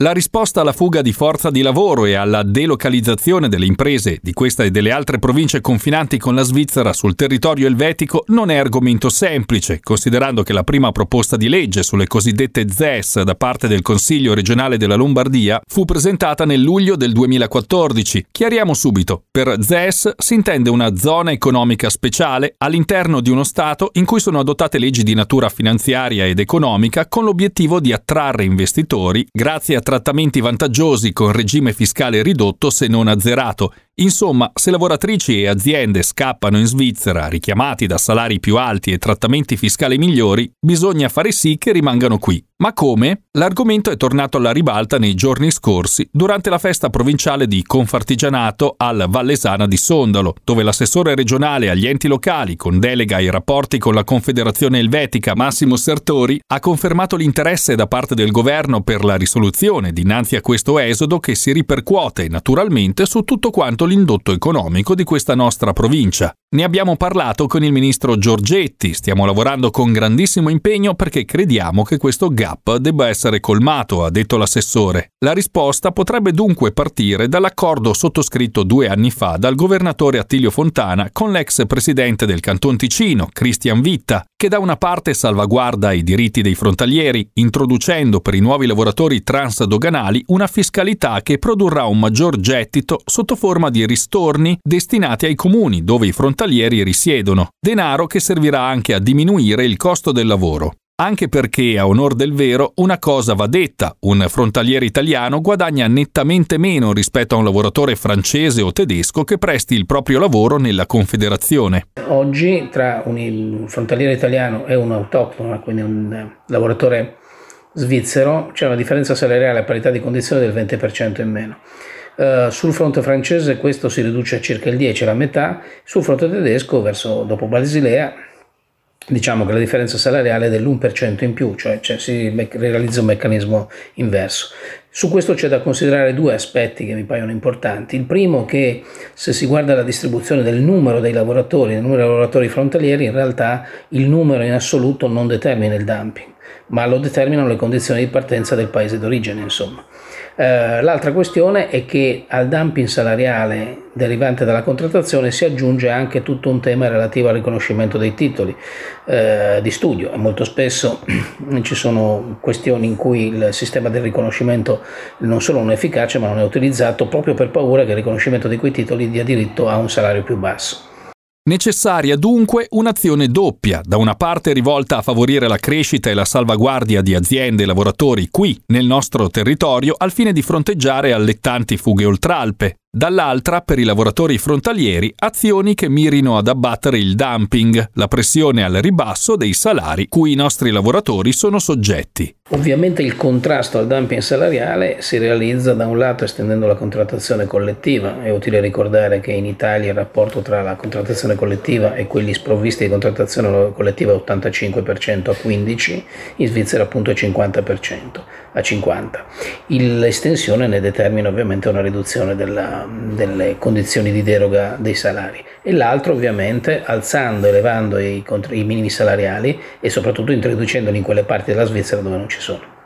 La risposta alla fuga di forza di lavoro e alla delocalizzazione delle imprese di questa e delle altre province confinanti con la Svizzera sul territorio elvetico non è argomento semplice, considerando che la prima proposta di legge sulle cosiddette ZES da parte del Consiglio regionale della Lombardia fu presentata nel luglio del 2014. Chiariamo subito, per ZES si intende una zona economica speciale all'interno di uno Stato in cui sono adottate leggi di natura finanziaria ed economica con l'obiettivo di attrarre investitori grazie a trattamenti vantaggiosi con regime fiscale ridotto se non azzerato Insomma, se lavoratrici e aziende scappano in Svizzera richiamati da salari più alti e trattamenti fiscali migliori, bisogna fare sì che rimangano qui. Ma come? L'argomento è tornato alla ribalta nei giorni scorsi, durante la festa provinciale di Confartigianato al Vallesana di Sondalo, dove l'assessore regionale agli enti locali, con delega ai rapporti con la Confederazione Elvetica Massimo Sertori, ha confermato l'interesse da parte del governo per la risoluzione dinanzi a questo esodo che si ripercuote naturalmente su tutto quanto l'indotto economico di questa nostra provincia. Ne abbiamo parlato con il ministro Giorgetti, stiamo lavorando con grandissimo impegno perché crediamo che questo gap debba essere colmato, ha detto l'assessore. La risposta potrebbe dunque partire dall'accordo sottoscritto due anni fa dal governatore Attilio Fontana con l'ex presidente del Canton Ticino, Christian Vitta, che da una parte salvaguarda i diritti dei frontalieri, introducendo per i nuovi lavoratori transdoganali una fiscalità che produrrà un maggior gettito sotto forma di di ristorni destinati ai comuni dove i frontalieri risiedono, denaro che servirà anche a diminuire il costo del lavoro. Anche perché, a onor del vero, una cosa va detta, un frontaliere italiano guadagna nettamente meno rispetto a un lavoratore francese o tedesco che presti il proprio lavoro nella Confederazione. Oggi tra un frontaliere italiano e un autoctono, quindi un eh, lavoratore svizzero, c'è una differenza salariale a parità di condizioni del 20% in meno. Eh, sul fronte francese questo si riduce a circa il 10, la metà, sul fronte tedesco, verso, dopo Basilea, diciamo che la differenza salariale è dell'1% in più, cioè, cioè si realizza un meccanismo inverso. Su questo c'è da considerare due aspetti che mi paiono importanti. Il primo che se si guarda la distribuzione del numero dei lavoratori, del numero dei lavoratori frontalieri, in realtà il numero in assoluto non determina il dumping ma lo determinano le condizioni di partenza del paese d'origine, insomma. Eh, l'altra questione è che al dumping salariale derivante dalla contrattazione si aggiunge anche tutto un tema relativo al riconoscimento dei titoli eh, di studio. Molto spesso ci sono questioni in cui il sistema del riconoscimento non solo non è efficace ma non è utilizzato proprio per paura che il riconoscimento di quei titoli dia diritto a un salario più basso. Necessaria dunque un'azione doppia, da una parte rivolta a favorire la crescita e la salvaguardia di aziende e lavoratori qui, nel nostro territorio, al fine di fronteggiare allettanti fughe oltralpe, dall'altra per i lavoratori frontalieri azioni che mirino ad abbattere il dumping, la pressione al ribasso dei salari cui i nostri lavoratori sono soggetti. Ovviamente il contrasto al dumping salariale si realizza da un lato estendendo la contrattazione collettiva, è utile ricordare che in Italia il rapporto tra la contrattazione collettiva e quelli sprovvisti di contrattazione collettiva è 85% a 15, in Svizzera appunto è 50% a 50. L'estensione ne determina ovviamente una riduzione della delle condizioni di deroga dei salari e l'altro ovviamente alzando, elevando i, i minimi salariali e soprattutto introducendoli in quelle parti della Svizzera dove non ci sono.